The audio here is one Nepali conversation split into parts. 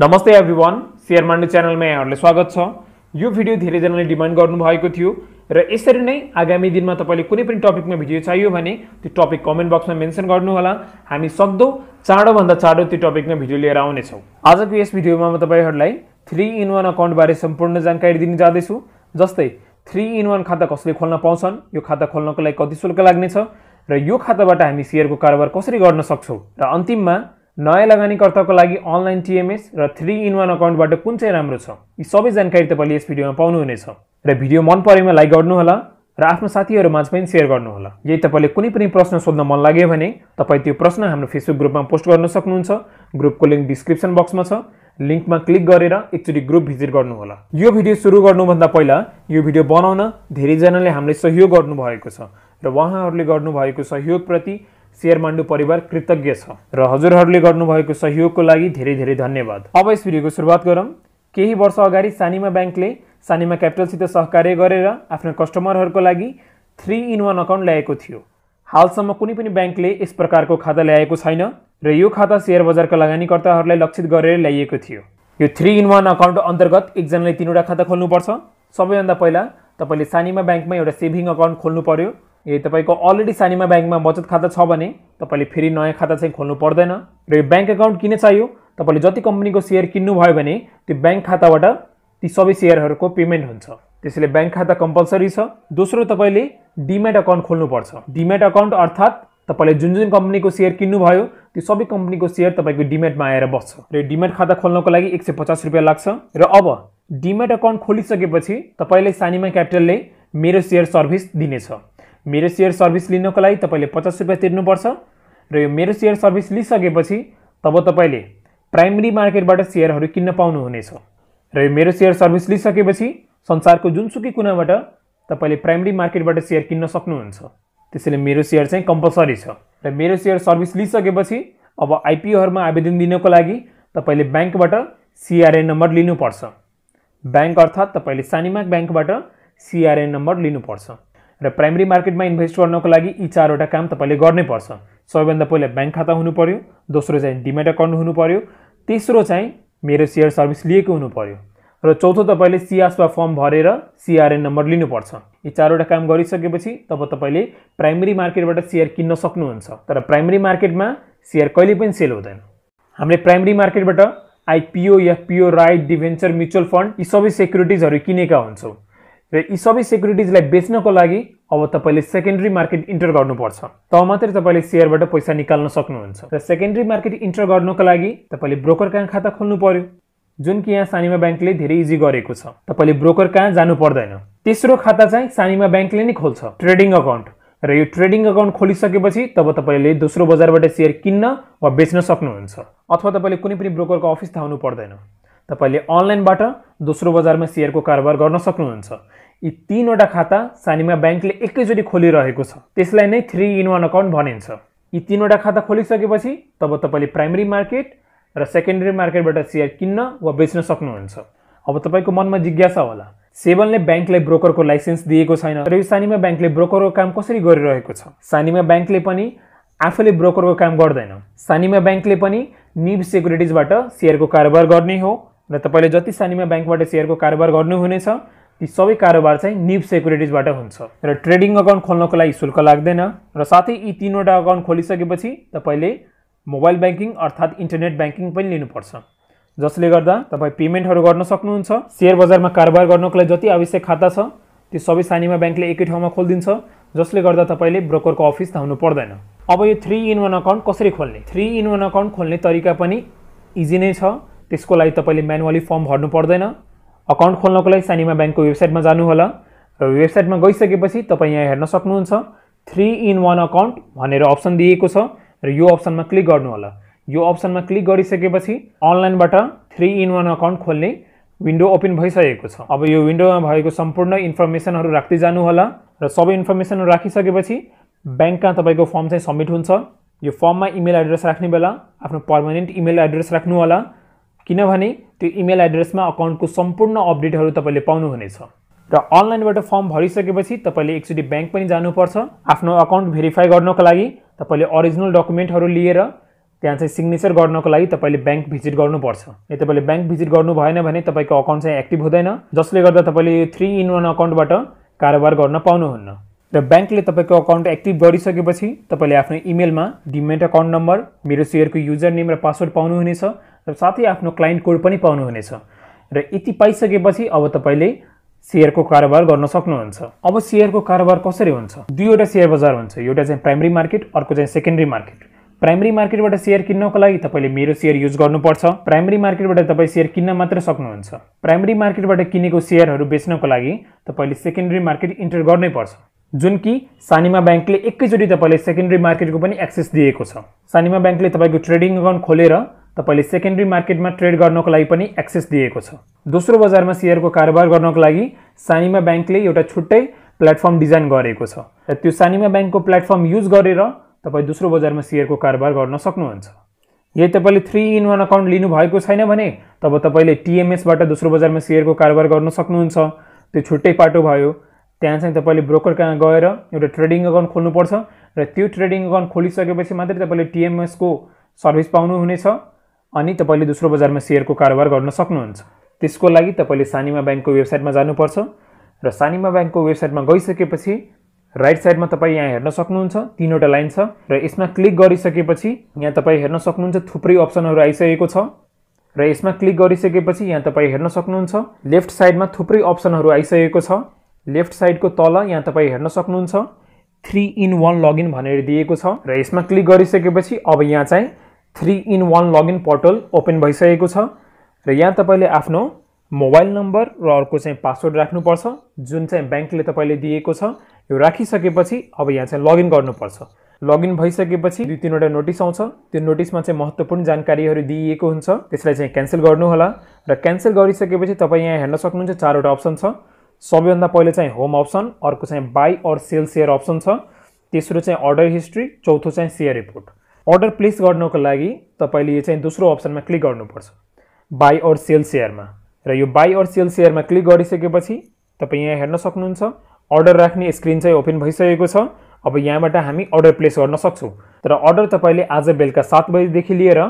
नमस्ते एभ्री वान सेयर मान्डु च्यानलमा यहाँहरूलाई स्वागत छ यो भिडियो धेरैजनाले डिमान्ड गर्नुभएको थियो र यसरी नै आगामी दिनमा तपाईँले कुनै पनि टपिकमा भिडियो चाहियो भने त्यो टपिक कमेन्ट बक्समा मेन्सन गर्नुहोला हामी सक्दो चाँडोभन्दा चाँडो त्यो टपिकमा भिडियो लिएर आउनेछौँ आजको यस भिडियोमा म तपाईँहरूलाई थ्री इन वान अकाउन्टबारे सम्पूर्ण जानकारी दिन जाँदैछु जस्तै थ्री इन वान खाता कसले खोल्न पाउँछन् यो खाता खोल्नको लागि कति शुल्क लाग्नेछ र यो खाताबाट हामी सेयरको कारोबार कसरी गर्न सक्छौँ र अन्तिममा नयाँ लगानीकर्ताको लागि अनलाइन टिएमएस र थ्री इन वान अकाउन्टबाट कुन चाहिँ राम्रो छ यी सबै जानकारी तपाईँले यस भिडियोमा पाउनुहुनेछ र भिडियो मन परेमा लाइक गर्नुहोला र आफ्नो साथीहरूमाझ पनि सेयर गर्नुहोला यदि तपाईँले कुनै पनि प्रश्न सोध्न मन लाग्यो भने तपाईँ त्यो प्रश्न हाम्रो फेसबुक ग्रुपमा पोस्ट गर्न सक्नुहुन्छ ग्रुपको लिङ्क डिस्क्रिप्सन बक्समा छ लिङ्कमा क्लिक गरेर एकचोटि ग्रुप भिजिट गर्नुहोला यो भिडियो सुरु गर्नुभन्दा पहिला यो भिडियो बनाउन धेरैजनाले हामीलाई सहयोग गर्नुभएको छ र उहाँहरूले गर्नुभएको सहयोगप्रति शेरमाण्डु परिवार कृतज्ञ छ र हजुरहरूले गर्नुभएको सहयोगको लागि धेरै धेरै धन्यवाद अब यस भिडियोको सुरुवात गरौँ केही वर्ष अगाडि सानिमा ब्याङ्कले सानिमा क्यापिटलसित सहकार्य गरेर आफ्ना कस्टमरहरूको लागि थ्री इन वान अकाउन्ट ल्याएको थियो हालसम्म कुनै पनि ब्याङ्कले यस प्रकारको खाता ल्याएको छैन र यो खाता सेयर बजारका लगानीकर्ताहरूलाई लक्षित गरेर ल्याइएको थियो यो थ्री इन वान अकाउन्ट अन्तर्गत एकजनाले तिनवटा खाता खोल्नुपर्छ सबैभन्दा पहिला तपाईँले सानिमा ब्याङ्कमा एउटा सेभिङ अकाउन्ट खोल्नु पर्यो यदि तपाईँको अलरेडी सानिमा ब्याङ्कमा बचत खाता छ भने तपाईँले फेरि नयाँ खाता चाहिँ खोल्नु पर्दैन र यो ब्याङ्क एकाउन्ट किन चाहियो तपाईँले जति कम्पनीको सेयर किन्नुभयो भने त्यो ब्याङ्क खाताबाट ती सबै सेयरहरूको पेमेन्ट हुन्छ त्यसैले ब्याङ्क खाता कम्पलसरी छ दोस्रो तपाईँले डिमेट अकाउन्ट खोल्नुपर्छ डिमेट अकाउन्ट अर्थात् तपाईँले जुन जुन कम्पनीको सेयर किन्नुभयो त्यो सबै कम्पनीको सेयर तपाईँको डिमेटमा आएर बस्छ र यो डिमेट खाता खोल्नको लागि एक सय पचास रुपियाँ लाग्छ र अब डिमेट अकाउन्ट खोलिसकेपछि तपाईँले सानिमा क्यापिटलले मेरो सेयर सर्भिस दिनेछ मेरो सेयर सर्भिस लिनको लागि तपाईँले पचास रुपियाँ तिर्नुपर्छ र यो मेरो सेयर सर्भिस लिइसकेपछि तब तपाईँले प्राइमेरी मार्केटबाट सेयरहरू किन्न पाउनुहुनेछ र यो मेरो सेयर सर्भिस लिइसकेपछि संसारको जुनसुकै कुनाबाट तपाईँले प्राइमेरी मार्केटबाट सेयर किन्न सक्नुहुन्छ त्यसैले मेरो सेयर चाहिँ कम्पलसरी छ र मेरो सेयर सर्भिस लिइसकेपछि अब आइपिओहरूमा आवेदन दिनको लागि तपाईँले ब्याङ्कबाट सिआरएन नम्बर लिनुपर्छ ब्याङ्क अर्थात् तपाईँले सानिमा ब्याङ्कबाट सिआरएन नम्बर लिनुपर्छ र प्राइमेरी मार्केटमा इन्भेस्ट गर्नको लागि यी चारवटा काम तपाईँले गर्नैपर्छ सबैभन्दा पहिला ब्याङ्क खाता हुनु पऱ्यो दोस्रो चाहिँ डिमेट अकाउन्ट हुनु पऱ्यो तेस्रो चाहिँ मेरो सेयर सर्भिस लिएको हुनु पऱ्यो र चौथो तपाईँले सिआस वा फर्म भरेर सिआरएन नम्बर लिनुपर्छ यी चारवटा काम गरिसकेपछि तब तपाईँले प्राइमेरी मार्केटबाट सेयर किन्न सक्नुहुन्छ तर प्राइमेरी मार्केटमा सेयर कहिले पनि सेल हुँदैन हामीले प्राइमेरी मार्केटबाट IPO FPO right debenture mutual fund यी सबै सेक्युरिटिजहरू किनेका हुन्छौँ र यी सबै सेक्युरिटिजलाई बेच्नको लागि अब तपाईँले सेकेन्ड्री मार्केट इन्टर गर्नुपर्छ तब मात्रै तपाईँले सेयरबाट पैसा निकाल्न सक्नुहुन्छ र सेकेन्ड्री मार्केट इन्टर गर्नको लागि तपाईँले ब्रोकर कहाँ खाता खोल्नु पर्यो जुन कि यहाँ सानिमा ब्याङ्कले धेरै इजी गरेको छ तपाईँले ब्रोकर कहाँ जानु पर्दैन तेस्रो खाता चाहिँ सानिमा ब्याङ्कले नै खोल्छ ट्रेडिङ अकाउन्ट र यो ट्रेडिङ अकाउन्ट खोलिसकेपछि तब तपाईँले दोस्रो बजारबाट सेयर किन्न वा बेच्न सक्नुहुन्छ अथवा तपाईँले कुनै पनि ब्रोकरको अफिस थाहा हुनु पर्दैन तपाईँले अनलाइनबाट दोस्रो बजारमा सेयरको कारोबार गर्न सक्नुहुन्छ यी तिनवटा खाता सानिमा ब्याङ्कले एकैचोटि खोलिरहेको छ त्यसलाई नै थ्री इन वान अकाउन्ट भनिन्छ यी तिनवटा खाता खोलिसकेपछि तब तपाईँले प्राइमेरी मार्केट र सेकेन्डरी मार्केटबाट सेयर किन्न वा बेच्न सक्नुहुन्छ अब तपाईँको मनमा जिज्ञासा होला सेवनले ब्याङ्कलाई ब्रोकरको लाइसेन्स दिएको छैन र यो सानिमा ब्याङ्कले ब्रोकरको काम कसरी गरिरहेको छ सानिमा ब्याङ्कले पनि आफैले ब्रोकरको काम गर्दैन सानिमा ब्याङ्कले पनि निभ सेक्युरिटिजबाट सेयरको कारोबार गर्ने हो र तपाईँले जति सानीमा ब्याङ्कबाट सेयरको कारोबार गर्नुहुनेछ ती सबै कारोबार चाहिँ निप सेक्युरिटिजबाट हुन्छ र ट्रेडिङ अकाउन्ट खोल्नको लागि शुल्क लाग्दैन र साथै यी तिनवटा अकाउन्ट खोलिसकेपछि तपाईँले मोबाइल ब्याङ्किङ अर्थात् इन्टरनेट ब्याङ्किङ पनि लिनुपर्छ जसले गर्दा तपाईँ पेमेन्टहरू गर्न सक्नुहुन्छ सेयर बजारमा कारोबार गर्नको लागि जति आवश्यक खाता छ त्यो सबै सानीमा ब्याङ्कले एकै ठाउँमा खोलिदिन्छ जसले गर्दा तपाईँले ब्रोकरको अफिस धाउनु पर्दैन अब यो थ्री इन वान अकाउन्ट कसरी खोल्ने थ्री इन वान अकाउन्ट खोल्ने तरिका पनि इजी नै छ त्यसको लागि तपाईँले म्यानुअली फर्म भर्नु पर्दैन अकाउन्ट खोल्नको लागि सानिमा ब्याङ्कको वेबसाइटमा जानुहोला र वेबसाइटमा गइसकेपछि तपाईँ यहाँ हेर्न सक्नुहुन्छ थ्री इन वान अकाउन्ट भनेर अप्सन दिएको छ र यो अप्सनमा क्लिक गर्नु होला यो अप्सनमा क्लिक गरिसकेपछि अनलाइनबाट थ्री इन वान अकाउन्ट खोल्ने विन्डो ओपन भइसकेको छ अब यो विन्डोमा भएको सम्पूर्ण इन्फर्मेसनहरू राख्दै जानु होला र सबै इन्फर्मेसनहरू राखिसकेपछि ब्याङ्कमा तपाईँको फर्म चाहिँ सब्मिट हुन्छ यो फर्ममा इमेल एड्रेस राख्ने बेला आफ्नो पर्मानेन्ट इमेल एड्रेस राख्नु होला किनभने त्यो इमेल एड्रेसमा अकाउन्टको सम्पूर्ण अपडेटहरू तपाईँले पाउनुहुनेछ र अनलाइनबाट फर्म भरिसकेपछि तपाईँले एकचोटि ब्याङ्क पनि जानुपर्छ आफ्नो अकाउन्ट भेरिफाई गर्नको लागि तपाईँले अरिजिनल डकुमेन्टहरू लिएर त्यहाँ चाहिँ सिग्नेचर गर्नको लागि तपाईँले ब्याङ्क भिजिट गर्नुपर्छ यदि तपाईँले ब्याङ्क भिजिट गर्नु भएन भने तपाईँको अकाउन्ट चाहिँ एक्टिभ हुँदैन जसले गर्दा तपाईँले यो थ्री इन वान अकाउन्टबाट कारोबार गर्न पाउनुहुन्न र ब्याङ्कले तपाईँको अकाउन्ट एक्टिभ गरिसकेपछि तपाईँले आफ्नो इमेलमा डिमेन्ट अकाउन्ट नम्बर मेरो सेयरको युजर नेम र पासवर्ड पाउनुहुनेछ र साथै आफ्नो क्लाइन्ट कोड पनि पाउनुहुनेछ र यति पाइसकेपछि अब तपाईँले सेयरको कारोबार गर्न सक्नुहुन्छ अब सेयरको कारोबार कसरी हुन्छ दुईवटा सेयर बजार हुन्छ एउटा चाहिँ प्राइमरी मार्केट अर्को चाहिँ सेकेन्ड्री मार्केट प्राइमेरी मार्केटबाट सेयर किन्नको लागि तपाईँले मेरो सेयर युज गर्नुपर्छ प्राइमेरी मार्केटबाट तपाईँ सेयर किन्न मात्र सक्नुहुन्छ प्राइमेरी मार्केटबाट किनेको सेयरहरू बेच्नको लागि तपाईँले सेकेन्ड्री मार्केट इन्टर गर्नै पर्छ जुन कि सानिमा ब्याङ्कले एकैचोटि तपाईँले सेकेन्ड्री मार्केटको पनि एक्सेस दिएको छ सानिमा ब्याङ्कले तपाईँको ट्रेडिङ एकाउन्ट खोलेर तपाईँले सेकेन्ड्री मार्केटमा ट्रेड गर्नको लागि पनि एक्सेस दिएको छ दोस्रो बजारमा सेयरको कारोबार गर्नको लागि सानिमा ब्याङ्कले एउटा छुट्टै प्लेटफर्म डिजाइन गरेको छ र त्यो सानिमा ब्याङ्कको प्लेटफर्म युज गरेर तपाईँ दोस्रो बजारमा सेयरको कारोबार गर्न सक्नुहुन्छ यदि तपाईँले थ्री इन वान अकाउन्ट लिनुभएको छैन भने तब तपाईँले टिएमएसबाट दोस्रो बजारमा सेयरको कारोबार गर्न सक्नुहुन्छ त्यो छुट्टै पाटो भयो त्यहाँ चाहिँ तपाईँले ब्रोकर कहाँ गएर एउटा ट्रेडिङ अकाउन्ट खोल्नुपर्छ र त्यो ट्रेडिङ अकाउन्ट खोलिसकेपछि मात्रै तपाईँले टिएमएसको सर्भिस पाउनुहुनेछ अनि तपाईँले दोस्रो बजारमा सेयरको कारोबार गर्न सक्नुहुन्छ त्यसको लागि तपाईँले सानिमा ब्याङ्कको वेबसाइटमा जानुपर्छ र सानिमा ब्याङ्कको वेबसाइटमा गइसकेपछि राइट साइडमा तपाईँ यहाँ हेर्न सक्नुहुन्छ तिनवटा लाइन छ र यसमा क्लिक गरिसकेपछि यहाँ तपाईँ हेर्न सक्नुहुन्छ थुप्रै अप्सनहरू आइसकेको छ र यसमा क्लिक गरिसकेपछि यहाँ तपाईँ हेर्न सक्नुहुन्छ लेफ्ट साइडमा थुप्रै अप्सनहरू आइसकेको छ लेफ्ट साइडको तल यहाँ तपाईँ हेर्न सक्नुहुन्छ थ्री इन वान लगइन भनेर दिएको छ र यसमा क्लिक गरिसकेपछि अब यहाँ चाहिँ three in one login portal open भइसकेको छ र यहाँ तपाईँले आफ्नो मोबाइल नम्बर र अर्को चाहिँ पासवर्ड राख्नुपर्छ जुन चाहिँ ब्याङ्कले तपाईँले दिएको छ यो राखिसकेपछि अब यहाँ चाहिँ लगइन गर्नुपर्छ लगइन भइसकेपछि दुई तिनवटा नोटिस आउँछ त्यो नोटिसमा चाहिँ महत्त्वपूर्ण जानकारीहरू दिइएको हुन्छ त्यसलाई चाहिँ क्यान्सल गर्नुहोला र क्यान्सल गरिसकेपछि तपाईँ यहाँ हेर्न सक्नुहुन्छ चारवटा अप्सन छ सबैभन्दा पहिलो चाहिँ होम अप्सन अर्को चाहिँ buy or sell share option छ तेस्रो चाहिँ अर्डर हिस्ट्री चौथो चाहिँ सेयर रिपोर्ट अर्डर प्लेस गर्नको लागि तपाईँले यो चाहिँ दोस्रो अप्सनमा क्लिक गर्नुपर्छ बाई अर सेल सेयरमा र यो बाई अर सेल सेयरमा क्लिक गरिसकेपछि तपाईँ यहाँ हेर्न सक्नुहुन्छ अर्डर राख्ने स्क्रिन चाहिँ ओपन भइसकेको छ अब यहाँबाट हामी अर्डर प्लेस गर्न सक्छौँ तर अर्डर तपाईँले आज बेलुका सात बजीदेखि लिएर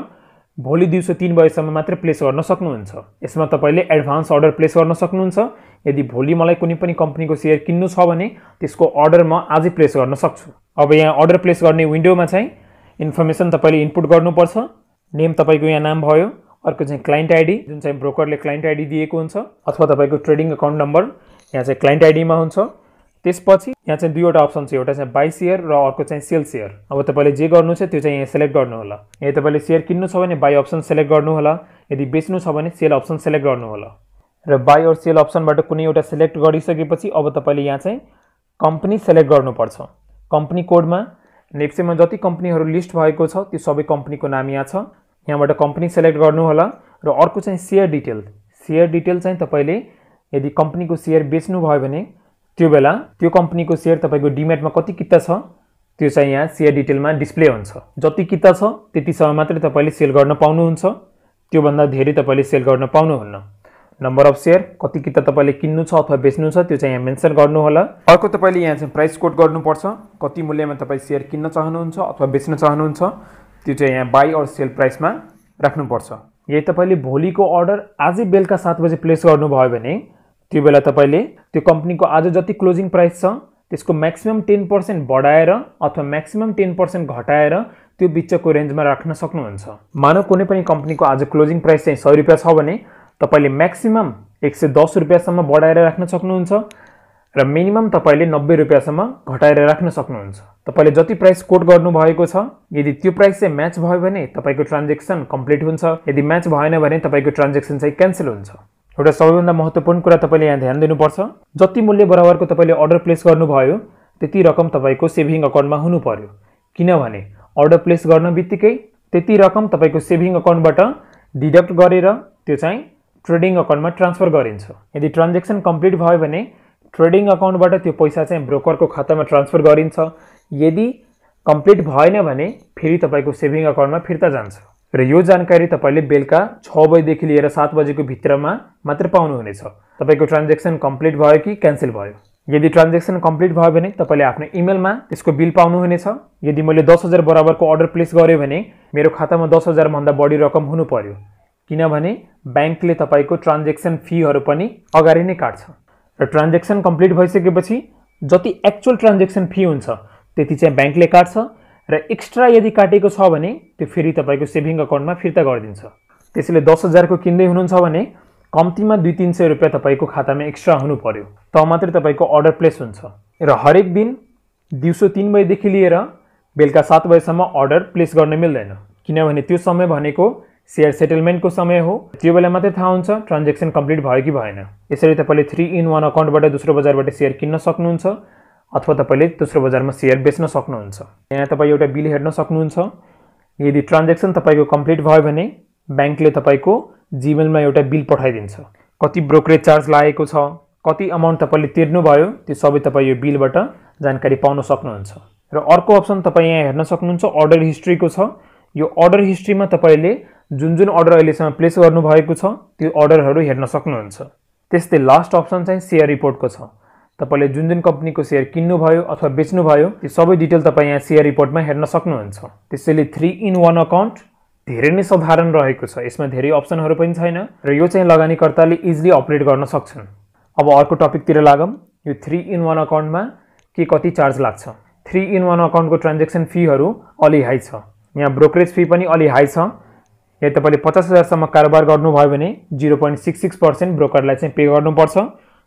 भोलि दिउँसो तिन बजीसम्म मात्रै प्लेस गर्न सक्नुहुन्छ यसमा तपाईँले एडभान्स अर्डर प्लेस गर्न सक्नुहुन्छ यदि भोलि मलाई कुनै पनि कम्पनीको सेयर किन्नु छ भने त्यसको अर्डर म आजै प्लेस गर्न सक्छु अब यहाँ अर्डर प्लेस गर्ने विन्डोमा चाहिँ इन्फर्मेसन तपाईँले इनपुट गर्नुपर्छ नेम तपाईँको यहाँ नाम भयो अर्को चाहिँ क्लाइन्ट आइडी जुन चाहिँ ब्रोकरले क्लाइन्ट आइडी दिएको हुन्छ अथवा तपाईँको ट्रेडिङ एकाउन्ट नम्बर यहाँ चाहिँ क्लाइन्ट आइडीमा हुन्छ त्यसपछि यहाँ चाहिँ दुईवटा अप्सन छ एउटा चाहिँ बाई सेयर र अर्को चाहिँ सेल सेयर अब तपाईँले जे गर्नु छ त्यो चाहिँ यहाँ सेलेक्ट गर्नुहोला यदि तपाईँले सेयर किन्नु छ भने बाई अप्सन सेलेक्ट गर्नुहोला यदि बेच्नु छ भने सेल अप्सन सेलेक्ट गर्नुहोला र बाई अर सेल अप्सनबाट कुनै एउटा सेलेक्ट गरिसकेपछि अब तपाईँले यहाँ चाहिँ कम्पनी सेलेक्ट गर्नुपर्छ कम्पनी कोडमा नेप्सेमा जति कम्पनीहरू लिस्ट भएको छ त्यो सबै कम्पनीको नाम यहाँ छ यहाँबाट कम्पनी सेलेक्ट होला र अर्को चाहिँ सेयर डिटेल सेयर डिटेल चाहिँ तपाईँले यदि कम्पनीको सेयर भयो भने त्यो बेला त्यो कम्पनीको सेयर तपाईँको डिमेटमा कति किता छ त्यो चाहिँ यहाँ सेयर डिटेलमा डिस्प्ले हुन्छ जति किता छ त्यतिसम्म मात्रै तपाईँले सेल गर्न पाउनुहुन्छ त्योभन्दा धेरै तपाईँले सेल गर्न पाउनुहुन्न नम्बर अफ सेयर कति किताब तपाईँले किन्नु छ अथवा बेच्नु छ त्यो चाहिँ यहाँ मेन्सन गर्नुहोला अर्को तपाईँले यहाँ चाहिँ प्राइस कोड गर्नुपर्छ कति मूल्यमा तपाईँ सेयर किन्न चाहनुहुन्छ अथवा बेच्न चाहनुहुन्छ त्यो चाहिँ यहाँ बाई अर सेल प्राइसमा राख्नुपर्छ यदि तपाईँले भोलिको अर्डर आजै बेलुका सात बजे प्लेस गर्नुभयो भने त्यो बेला तपाईँले त्यो कम्पनीको आज जति क्लोजिङ प्राइस छ त्यसको म्याक्सिमम् टेन पर्सेन्ट बढाएर अथवा म्याक्सिमम् टेन पर्सेन्ट घटाएर त्यो बिचको रेन्जमा राख्न सक्नुहुन्छ मानव कुनै पनि कम्पनीको आज क्लोजिङ प्राइस चाहिँ सय रुपियाँ छ भने तपाईँले म्याक्सिमम् एक सय दस रुपियाँसम्म बढाएर राख्न सक्नुहुन्छ र मिनिमम तपाईँले नब्बे रुपियाँसम्म घटाएर राख्न सक्नुहुन्छ तपाईँले जति प्राइस कोट गर्नुभएको छ यदि त्यो प्राइस चाहिँ म्याच भयो भने तपाईँको ट्रान्जेक्सन कम्प्लिट हुन्छ यदि म्याच भएन भने तपाईँको ट्रान्जेक्सन चाहिँ क्यान्सल हुन्छ एउटा सबैभन्दा महत्त्वपूर्ण कुरा तपाईँले यहाँ ध्यान दिनुपर्छ जति मूल्य बराबरको तपाईँले अर्डर प्लेस गर्नुभयो त्यति रकम तपाईँको सेभिङ अकाउन्टमा हुनु पर्यो किनभने अर्डर प्लेस गर्न बित्तिकै त्यति रकम तपाईँको सेभिङ अकाउन्टबाट डिडक्ट गरेर त्यो चाहिँ ट्रेडिङ अकाउन्टमा ट्रान्सफर गरिन्छ यदि ट्रान्जेक्सन कम्प्लिट भयो भने ट्रेडिङ अकाउन्टबाट त्यो पैसा चाहिँ ब्रोकरको खातामा ट्रान्सफर गरिन्छ यदि कम्प्लिट भएन भने फेरि तपाईँको सेभिङ अकाउन्टमा फिर्ता जान्छ र यो जानकारी तपाईँले बेलुका छ बजीदेखि लिएर सात बजेको भित्रमा मात्र पाउनुहुनेछ तपाईँको ट्रान्जेक्सन कम्प्लिट भयो कि क्यान्सल भयो यदि ट्रान्जेक्सन कम्प्लिट भयो भने तपाईँले आफ्नो इमेलमा त्यसको बिल पाउनुहुनेछ यदि मैले दस हजार बराबरको अर्डर प्लेस गरेँ भने मेरो खातामा दस हजारभन्दा बढी रकम हुनु पर्यो किनभने ब्याङ्कले तपाईँको ट्रान्जेक्सन फीहरू पनि अगाडि नै काट्छ र ट्रान्जेक्सन कम्प्लिट भइसकेपछि जति एक्चुअल ट्रान्जेक्सन फी हुन्छ त्यति चाहिँ ब्याङ्कले काट्छ र एक्स्ट्रा यदि काटेको छ भने त्यो फेरि तपाईँको सेभिङ अकाउन्टमा फिर्ता गरिदिन्छ त्यसैले दस हजारको किन्दै हुनुहुन्छ भने कम्तीमा दुई तिन सय रुपियाँ तपाईँको खातामा एक्स्ट्रा हुनु पर्यो त मात्रै तपाईँको अर्डर प्लेस हुन्छ र हरेक दिन दिउँसो तिन बजीदेखि लिएर बेलुका सात बजीसम्म अर्डर प्लेस गर्न मिल्दैन किनभने त्यो समय भनेको सेयर सेटलमेन्टको समय हो त्यो बेला मात्रै थाहा हुन्छ ट्रान्जेक्सन कम्प्लिट भयो कि भएन यसरी तपाईँले थ्री इन वान अकाउन्टबाट दोस्रो बजारबाट सेयर किन्न सक्नुहुन्छ अथवा तपाईँले दोस्रो बजारमा सेयर बेच्न सक्नुहुन्छ यहाँ तपाईँ एउटा बिल हेर्न सक्नुहुन्छ यदि ट्रान्जेक्सन तपाईँको कम्प्लिट भयो भने ब्याङ्कले तपाईँको जिमेलमा एउटा बिल पठाइदिन्छ कति ब्रोकरेज चार्ज लागेको छ कति अमाउन्ट तपाईँले तिर्नुभयो त्यो सबै तपाईँ यो बिलबाट जानकारी पाउन सक्नुहुन्छ र अर्को अप्सन तपाईँ यहाँ हेर्न सक्नुहुन्छ अर्डर हिस्ट्रीको छ यो अर्डर हिस्ट्रीमा तपाईँले जुन जुन अर्डर अहिलेसम्म प्लेस गर्नुभएको छ त्यो अर्डरहरू हेर्न सक्नुहुन्छ त्यस्तै लास्ट अप्सन चाहिँ सेयर रिपोर्टको छ तपाईँले जुन जुन कम्पनीको सेयर किन्नुभयो अथवा बेच्नुभयो त्यो सबै डिटेल तपाईँ यहाँ सेयर रिपोर्टमा हेर्न सक्नुहुन्छ त्यसैले थ्री इन वान अकाउन्ट धेरै नै साधारण रहेको छ यसमा धेरै अप्सनहरू पनि छैन र यो चाहिँ लगानीकर्ताले इजिली अपरेट गर्न सक्छन् अब अर्को टपिकतिर लागौँ यो थ्री इन वान अकाउन्टमा के कति चार्ज लाग्छ थ्री इन वान अकाउन्टको ट्रान्जेक्सन फीहरू अलि हाई छ यहाँ ब्रोकरेज फी पनि अलि हाई छ यदि तपाईँले पचास हजारसम्म कारोबार गर्नुभयो भने zero point six six percent ब्रोकरलाई चाहिँ पे गर्नुपर्छ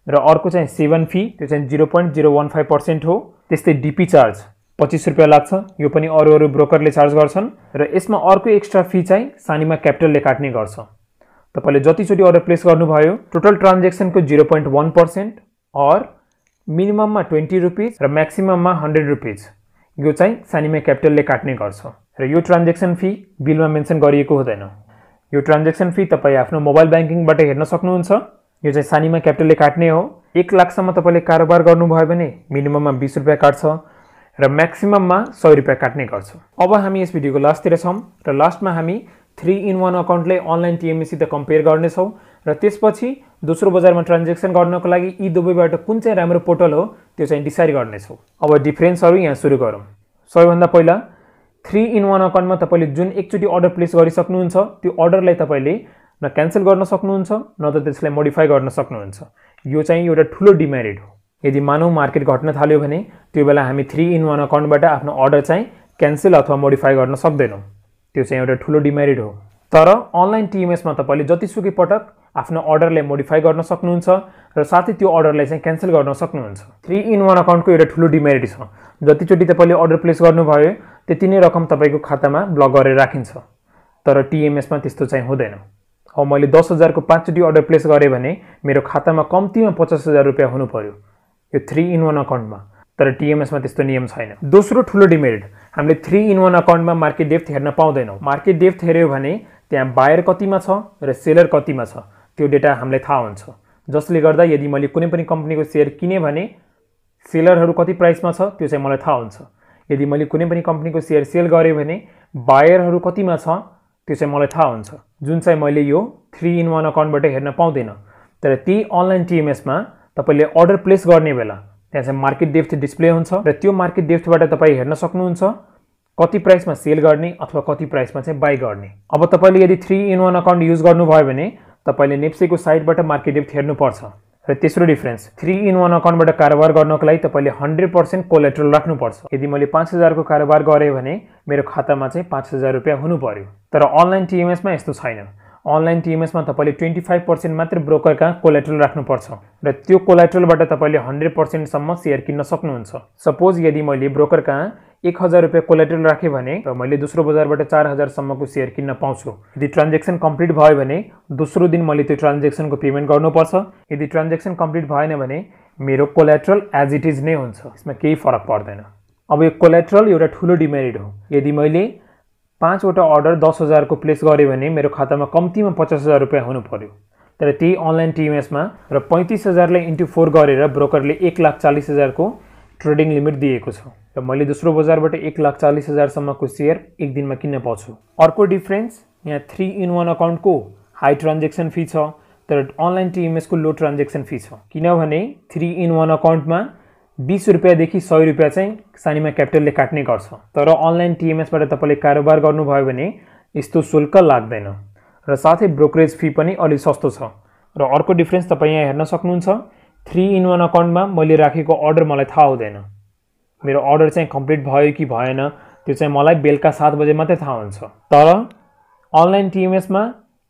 र अर्को चाहिँ सेभेन फी त्यो चाहिँ zero point zero one five percent हो त्यस्तै डिपी चार्ज पच्चिस रुपियाँ लाग्छ यो पनि अरू अरू ब्रोकरले चार्ज गर्छन् र यसमा अर्को एक्स्ट्रा फी चाहिँ सानीमा क्यापिटलले काट्ने गर्छ तपाईँले जतिचोटि अर्डर प्लेस गर्नुभयो टोटल ट्रान्जेक्सनको zero point one percent or मिनिमममा ट्वेन्टी रुपिज र म्याक्सिमममा हन्ड्रेड रुपिज यो चाहिँ सानीमा क्यापिटलले काट्ने गर्छ र यो ट्रान्जेक्सन फी बिलमा मेन्सन गरिएको हुँदैन यो ट्रान्जेक्सन फी तपाईँ आफ्नो मोबाइल ब्याङ्किङबाट हेर्न सक्नुहुन्छ यो चाहिँ सानीमा क्यापिटलले काट्ने हो एक लाखसम्म तपाईँले कारोबार गर्नुभयो भने मिनिमममा बिस रुपियाँ काट्छ र म्याक्सिमममा सय रुपियाँ काट्ने गर्छ अब हामी यस भिडियोको लास्टतिर छौँ र लास्टमा हामी थ्री इन वान अकाउन्टले अनलाइन टिएमएसित कम्पेयर गर्नेछौँ र त्यसपछि दोस्रो बजारमा ट्रान्जेक्सन गर्नको लागि यी दुबईबाट कुन चाहिँ राम्रो पोर्टल हो त्यो चाहिँ डिसाइड गर्नेछौँ अब डिफ्रेन्सहरू यहाँ सुरु गरौँ सबैभन्दा पहिला थ्री इन वान अकाउन्टमा तपाईँले जुन एकचोटि अर्डर प्लेस गरिसक्नुहुन्छ त्यो अर्डरलाई तपाईँले न क्यान्सल गर्न सक्नुहुन्छ न त त्यसलाई मोडिफाई गर्न सक्नुहुन्छ यो चाहिँ एउटा ठुलो डिमेरिट हो यदि मानव मार्केट घट्न थाल्यो भने त्यो बेला हामी थ्री इन वान अकाउन्टबाट आफ्नो अर्डर चाहिँ क्यान्सल अथवा मोडिफाई गर्न सक्दैनौँ त्यो चाहिँ एउटा ठुलो डिमेरिट हो तर अनलाइन टिएमएसमा तपाईँले जतिसुकै पटक आफ्नो अर्डरलाई मोडिफाई गर्न सक्नुहुन्छ र साथै त्यो अर्डरलाई चाहिँ क्यान्सल गर्न सक्नुहुन्छ थ्री इन वान अकाउन्टको एउटा ठुलो डिमेरिट छ जतिचोटि तपाईँले अर्डर प्लेस गर्नुभयो त्यति नै रकम तपाईँको खातामा ब्लक गरेर राखिन्छ तर टिएमएसमा त्यस्तो चाहिँ हुँदैन अब मैले दस हजारको पाँचचोटि अर्डर प्लेस गरेँ भने मेरो खातामा कम्तीमा पचास हजार रुपियाँ हुनु पऱ्यो यो थ्री इन वान अकाउन्टमा तर टिएमएसमा त्यस्तो नियम छैन दोस्रो ठुलो डिमेरिट हामीले थ्री इन वान अकाउन्टमा मार्केट डेप्थ हेर्न पाउँदैनौँ मार्केट डेप्थ हेऱ्यो भने त्यहाँ बायर कतिमा छ र सेलर कतिमा छ त्यो डेटा हामीलाई थाहा हुन्छ जसले गर्दा यदि मैले कुनै पनि कम्पनीको सेयर किनेँ भने सेलरहरू कति प्राइसमा छ त्यो चाहिँ मलाई थाहा हुन्छ यदि मैले कुनै पनि कम्पनीको सेयर सेल गरेँ भने बायरहरू कतिमा छ त्यो चाहिँ मलाई थाहा हुन्छ जुन चाहिँ मैले यो थ्री इन वान अकाउन्टबाट हेर्न पाउँदैन तर त्यही अनलाइन टिएमएसमा तपाईँले अर्डर प्लेस गर्ने बेला त्यहाँ चाहिँ मार्केट डेफ्थ डिस्प्ले हुन्छ र त्यो मार्केट डेफ्थबाट तपाईँ हेर्न सक्नुहुन्छ कति प्राइसमा सेल गर्ने अथवा कति प्राइसमा चाहिँ बाई गर्ने अब तपाईँले यदि three in one account use गर्नुभयो भने तपाईँले नेप्सेको साइडबाट मार्केट डेप्थ हेर्नुपर्छ र तेस्रो डिफरेन्स थ्री इन वान अकाउन्टबाट कारोबार गर्नको लागि तपाईँले हन्ड्रेड पर्सेन्ट कोलेट्रल राख्नुपर्छ यदि मैले पाँच हजारको कारोबार गरेँ भने मेरो खातामा चाहिँ पाँच हजार रुपियाँ हुनु पर्यो तर अनलाइन टिएमएसमा यस्तो छैन अनलाइन टिएमएसमा तपाईँले ट्वेन्टी फाइभ पर्सेन्ट मात्रै ब्रोकरका कोलेट्रल राख्नुपर्छ र त्यो कोलेट्रलबाट तपाईँले हन्ड्रेड पर्सेन्टसम्म सेयर किन्न सक्नुहुन्छ सपोज यदि मैले ब्रोकर कहाँ एक हजार रुपियाँ कोलेट्रल राखेँ भने र मैले दोस्रो बजारबाट चार हजारसम्मको सेयर किन्न पाउँछु यदि ट्रान्जेक्सन कम्प्लिट भयो भने दोस्रो दिन मैले त्यो ट्रान्जेक्सनको पेमेन्ट गर्नुपर्छ यदि ट्रान्जेक्सन कम्प्लिट भएन भने मेरो कोलेट्रल एज इट इज नै हुन्छ यसमा केही फरक पर्दैन अब यो कोलेट्रल एउटा ठुलो डिमेरिट हो यदि मैले पाँचवटा अर्डर दस हजारको प्लेस गऱ्यो भने मेरो खातामा कम्तीमा पचास हजार रुपियाँ हुनु पऱ्यो तर त्यही अनलाइन टिएमएसमा र पैँतिस हजारलाई इन्टु फोर गरेर ब्रोकरले एक लाख चालिस हजारको ट्रेडिङ लिमिट दिएको छ र मैले दोस्रो बजारबाट एक लाख चालिस हजारसम्मको सेयर एक दिनमा किन्न पाउँछु अर्को डिफ्रेन्स यहाँ थ्री इन वान अकाउन्टको हाई ट्रान्जेक्सन फी छ तर अनलाइन टिएमएसको लो ट्रान्जेक्सन फी छ किनभने थ्री इन वान अकाउन्टमा बिस रुपियाँदेखि सय रुपियाँ चाहिँ सानीमा क्यापिटलले काट्ने गर्छ तर अनलाइन टिएमएसबाट तपाईँले कारोबार गर्नुभयो भने यस्तो शुल्क लाग्दैन र साथै ब्रोकरेज फी पनि अलिक सस्तो छ र अर्को डिफ्रेन्स तपाईँ यहाँ हेर्न सक्नुहुन्छ थ्री इन वान अकाउन्टमा मैले राखेको अर्डर मलाई थाहा हुँदैन मेरो अर्डर चाहिँ कम्प्लिट भयो कि भएन त्यो चाहिँ मलाई बेलुका सात बजे मात्रै थाहा हुन्छ तर अनलाइन टिएमएसमा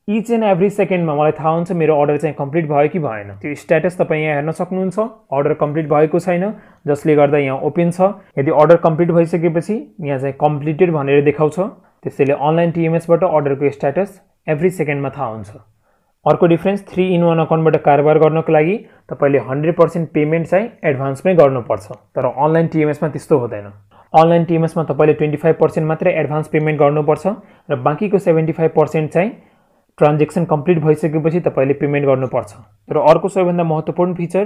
इच एन्ड एभ्री सेकेन्डमा मलाई थाहा हुन्छ मेरो अर्डर चाहिँ कम्प्लिट भयो कि भएन त्यो स्ट्याटस तपाईँ यहाँ हेर्न सक्नुहुन्छ अर्डर कम्प्लिट भएको छैन जसले गर्दा यहाँ ओपन छ यदि अर्डर कम्प्लिट भइसकेपछि यहाँ चाहिँ कम्प्लिटेड भनेर देखाउँछ त्यसैले अनलाइन टिएमएसबाट अर्डरको स्ट्याटस एभ्री सेकेन्डमा थाहा हुन्छ अर्को डिफ्रेन्स थ्री इन वान अकाउन्टबाट कारोबार गर्नको लागि तपाईँले हन्ड्रेड पर्सेन्ट पेमेन्ट चाहिँ एडभान्समै गर्नुपर्छ तर अनलाइन टिएमएसमा त्यस्तो हुँदैन अनलाइन टिएमएसमा तपाईँले ट्वेन्टी फाइभ पर्सेन्ट मात्रै एडभान्स पेमेन्ट गर्नुपर्छ र बाँकीको सेभेन्टी फाइभ पर्सेन्ट चाहिँ ट्रान्जेक्सन कम्प्लिट भइसकेपछि तपाईँले पेमेन्ट गर्नुपर्छ र अर्को सबैभन्दा महत्त्वपूर्ण फिचर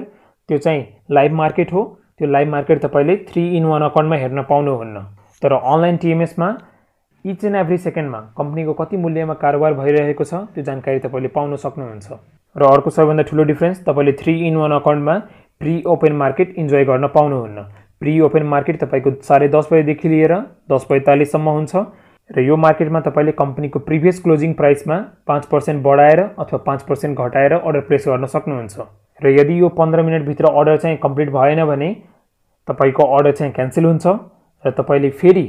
त्यो चाहिँ लाइभ मार्केट हो त्यो लाइभ मार्केट तपाईँले थ्री इन वान अकाउन्टमा हेर्न पाउनुहुन्न तर अनलाइन टिएमएसमा इच एन्ड एभ्री सेकेन्डमा कम्पनीको कति मूल्यमा कारोबार भइरहेको छ त्यो जानकारी तपाईँले पाउन सक्नुहुन्छ र अर्को सबैभन्दा ठुलो डिफ्रेन्स तपाईँले थ्री इन वान अकाउन्टमा प्री ओपन मार्केट इन्जोय गर्न पाउनुहुन्न प्री ओपन मार्केट तपाईँको साढे दस बजीदेखि लिएर दस पैँतालिससम्म हुन्छ र यो मार्केटमा तपाईँले कम्पनीको प्रिभियस क्लोजिङ प्राइसमा पाँच पर्सेन्ट बढाएर अथवा पाँच पर्सेन्ट घटाएर अर्डर प्लेस गर्न सक्नुहुन्छ र यदि यो पन्ध्र मिनटभित्र अर्डर चाहिँ कम्प्लिट भएन भने तपाईँको अर्डर चाहिँ क्यान्सल हुन्छ र तपाईँले फेरि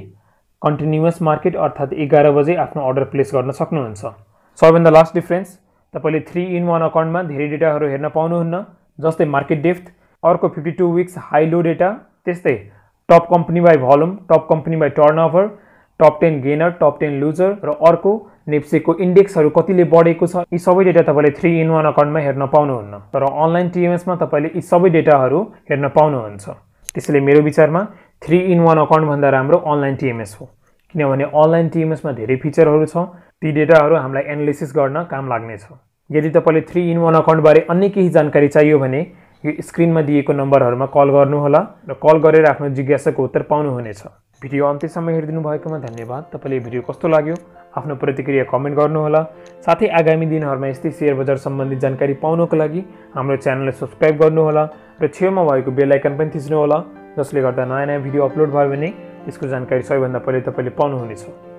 कन्टिन्युस मार्केट अर्थात् एघार बजे आफ्नो अर्डर प्लेस गर्न सक्नुहुन्छ सबैभन्दा लास्ट डिफ्रेन्स तपाईँले थ्री इन वान अकाउन्टमा धेरै डेटाहरू हेर्न पाउनुहुन्न जस्तै मार्केट डेफ्थ अर्को fifty two weeks high low data त्यस्तै top company by volume top company by turnover top ten gainer top ten loser र अर्को नेप्सेको इन्डेक्सहरू कतिले बढेको छ यी सबै डेटा तपाईँले थ्री इन वान अकाउन्टमा हेर्न पाउनुहुन्न तर अनलाइन टिएमएसमा तपाईँले यी सबै डेटाहरू हेर्न पाउनुहुन्छ त्यसैले मेरो विचारमा थ्री इन वान अकाउन्टभन्दा राम्रो अनलाइन टिएमएस हो किनभने अनलाइन टिएमएसमा धेरै फिचरहरू छ ती डेटाहरू हामीलाई एनालिसिस गर्न काम लाग्नेछ यदि तपाईँले थ्री इन वान अकाउन्टबारे अन्य केही जानकारी चाहियो भने यो स्क्रिनमा दिएको नम्बरहरूमा कल गर्नुहोला र कल गरेर आफ्नो जिज्ञासाको उत्तर पाउनुहुनेछ भिडियो अन्त्यसम्म हेरिदिनु भएकोमा धन्यवाद तपाईँले भिडियो कस्तो लाग्यो आफ्नो प्रतिक्रिया कमेन्ट गर्नुहोला साथै आगामी दिनहरूमा यस्तै सेयर बजार सम्बन्धी जानकारी पाउनको लागि हाम्रो च्यानललाई सब्सक्राइब गर्नुहोला र छेउमा भएको बेल आइकन पनि थिच्नुहोला जसले गर्दा नयाँ नयाँ भिडियो अपलोड भयो भने यसको जानकारी सबैभन्दा पहिले तपाईँले पाउनुहुनेछ